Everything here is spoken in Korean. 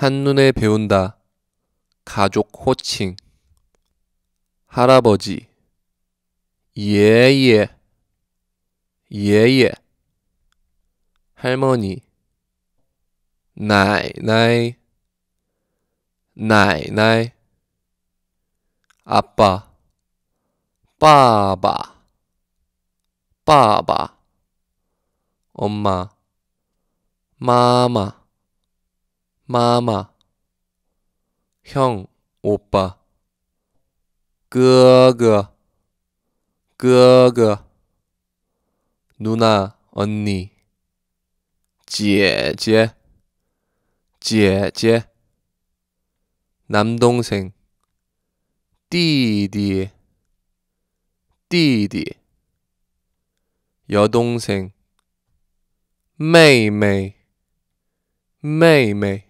한눈에 배운다. 가족 호칭. 할아버지. 예예. 예예. 예. 할머니. 나이 나이. 나이 나이. 아빠. 빠바. 빠바. 엄마. 마마. 마마 형 오빠 끄거 끄거 누나 언니 지에지에 지에지에 남동생 띠디 띠디 여동생 妹妹妹妹